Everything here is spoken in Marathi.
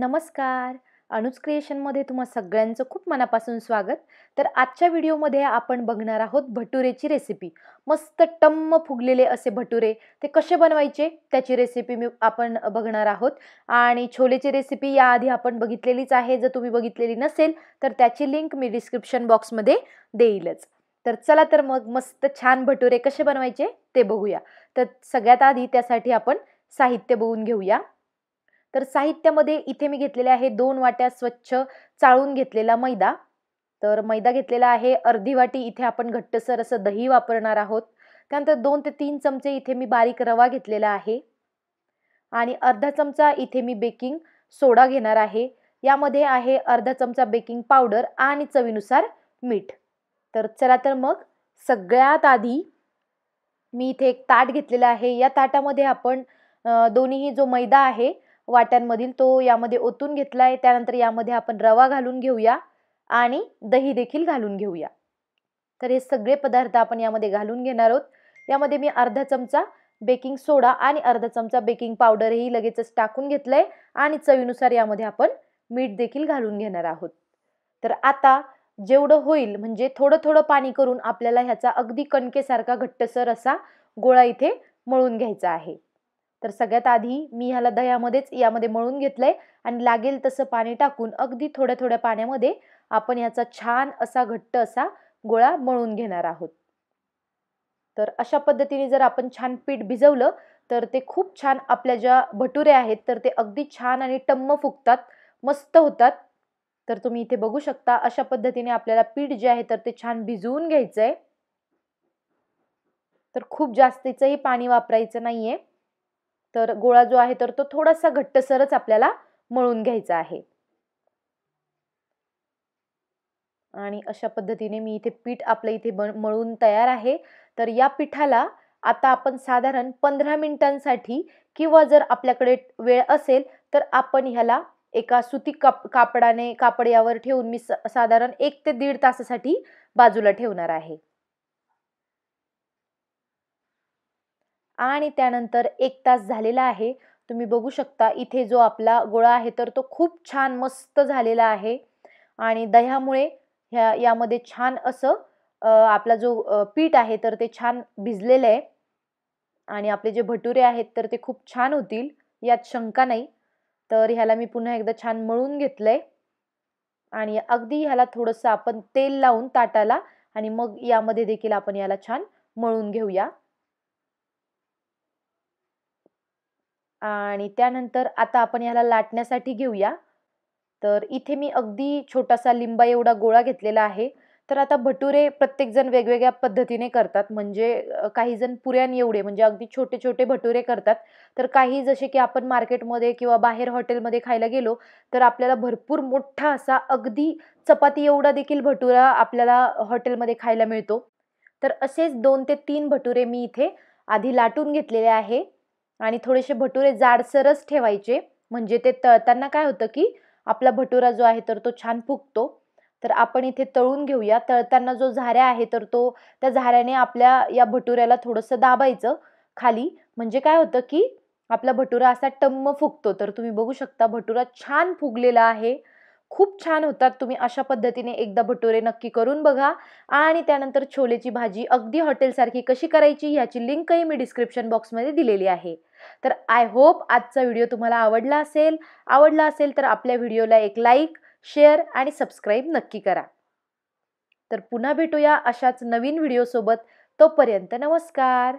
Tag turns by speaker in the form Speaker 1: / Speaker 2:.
Speaker 1: नमस्कार अनुज क्रिएशनमध्ये तुम्हा सगळ्यांचं खूप मनापासून स्वागत तर आजच्या व्हिडिओमध्ये आपण बघणार आहोत भटुरेची रेसिपी मस्त टम्म फुगलेले असे भटुरे ते कसे बनवायचे त्याची रेसिपी मी आपण बघणार आहोत आणि छोलेची रेसिपी याआधी आपण बघितलेलीच आहे जर तुम्ही बघितलेली नसेल तर त्याची लिंक मी डिस्क्रिप्शन बॉक्समध्ये देईलच तर चला तर मग मस्त छान भटुरे कसे बनवायचे ते बघूया तर सगळ्यात आधी त्यासाठी आपण साहित्य बघून घेऊया तर साहित्यामध्ये इथे मी घेतलेले आहे दोन वाट्या स्वच्छ चाळून घेतलेला मैदा तर मैदा घेतलेला आहे अर्धी वाटी इथे आपण घट्टसर असं दही वापरणार आहोत त्यानंतर दोन ते तीन चमचे इथे मी बारीक रवा घेतलेला आहे आणि अर्धा चमचा इथे मी बेकिंग सोडा घेणार आहे यामध्ये आहे अर्धा चमचा बेकिंग पावडर आणि चवीनुसार मीठ तर चला तर मग सगळ्यात आधी मी इथे एक ताट घेतलेला आहे या ताटामध्ये आपण दोन्हीही जो मैदा आहे वाट्यांमधील तो यामध्ये ओतून घेतला आहे त्यानंतर यामध्ये आपण रवा घालून घेऊया आणि दही देखील घालून घेऊया तर हे सगळे पदार्थ आपण यामध्ये घालून घेणार आहोत यामध्ये मी अर्धा चमचा बेकिंग सोडा आणि अर्धा चमचा बेकिंग पावडरही लगेचच टाकून घेतलं आहे आणि चवीनुसार यामध्ये आपण मीठ देखील घालून घेणार आहोत तर आता जेवढं होईल म्हणजे थोडं थोडं पाणी करून आपल्याला ह्याचा अगदी कणकेसारखा घट्टसर असा गोळा इथे मळून घ्यायचा आहे तर सगळ्यात आधी मी ह्याला दह्यामध्येच यामध्ये मळून घेतलंय आणि लागेल तसं पाणी टाकून अगदी थोड्या थोड्या पाण्यामध्ये आपण ह्याचा छान असा घट्ट असा गोळा मळून घेणार आहोत तर अशा पद्धतीने जर आपण छान पीठ भिजवलं तर ते खूप छान आपल्या ज्या भटुरे आहेत तर ते अगदी छान आणि टम्म फुगतात मस्त होतात तर तुम्ही इथे बघू शकता अशा पद्धतीने आपल्याला पीठ जे आहे तर ते छान भिजवून घ्यायचं आहे तर खूप जास्तीचंही पाणी वापरायचं नाही आहे तर गोळा जो आहे तर तो थोडासा घट्टसरच आपल्याला मळून घ्यायचा आहे आणि अशा पद्धतीने मी इथे पीठ आपलं इथे मळून तयार आहे तर या पिठाला आता आपण साधारण पंधरा मिनिटांसाठी किंवा जर आपल्याकडे वेळ असेल तर आपण ह्याला एका सुती काप कापडाने कापड यावर ठेवून मी साधारण एक ते दीड तासासाठी बाजूला ठेवणार आहे आणि त्यानंतर एक तास झालेला आहे तुम्ही बघू शकता इथे जो आपला गोळा आहे तर तो खूप छान मस्त झालेला आहे आणि दह्यामुळे ह्या यामध्ये छान असं आपला जो पीठ आहे तर ते छान भिजलेलं आहे आणि आपले जे भटुरे आहेत तर ते खूप छान होतील यात शंका नाही तर ह्याला मी पुन्हा एकदा छान मळून घेतलं आहे आणि अगदी ह्याला थोडंसं आपण तेल लावून ताटाला आणि मग यामध्ये देखील आपण याला छान मळून घेऊया आणि त्यानंतर आता आपण ह्याला लाटण्यासाठी घेऊया तर इथे मी अगदी छोटासा लिंबा एवढा गोळा घेतलेला आहे तर आता भटुरे प्रत्येकजण वेगवेगळ्या पद्धतीने करतात म्हणजे काही जण पुऱ्यान एवढे म्हणजे अगदी छोटे छोटे भटुरे करतात तर काही जसे की आपण मार्केटमध्ये किंवा बाहेर हॉटेलमध्ये खायला गेलो तर आपल्याला भरपूर मोठा असा अगदी चपाती एवढा देखील भटुरा आपल्याला हॉटेलमध्ये खायला मिळतो तर असेच दोन ते तीन भटुरे मी इथे आधी लाटून घेतलेले आहे आणि थोडेसे भटुरे जाडसरच ठेवायचे म्हणजे ते तळताना काय होतं की आपला भटुरा जो आहे तर तो छान फुगतो तर आपण इथे तळून घेऊया तळताना जो झाऱ्या आहे तर तो त्या झाऱ्याने आपल्या या भटुऱ्याला थोडंसं दाबायचं खाली म्हणजे काय होतं की आपला भटुरा असा टम्म फुगतो तर तुम्ही बघू शकता भटुरा छान फुगलेला आहे खूप छान होतात तुम्ही अशा पद्धतीने एकदा भटुरे नक्की करून बघा आणि त्यानंतर छोलेची भाजी अगदी हॉटेलसारखी कशी करायची ह्याची लिंकही मी डिस्क्रिप्शन बॉक्समध्ये दिलेली आहे तर आय होप आजचा व्हिडिओ तुम्हाला आवडला असेल आवडला असेल तर आपल्या व्हिडिओला एक लाईक शेअर आणि सबस्क्राईब नक्की करा तर पुन्हा भेटूया अशाच नवीन व्हिडिओसोबत तोपर्यंत नमस्कार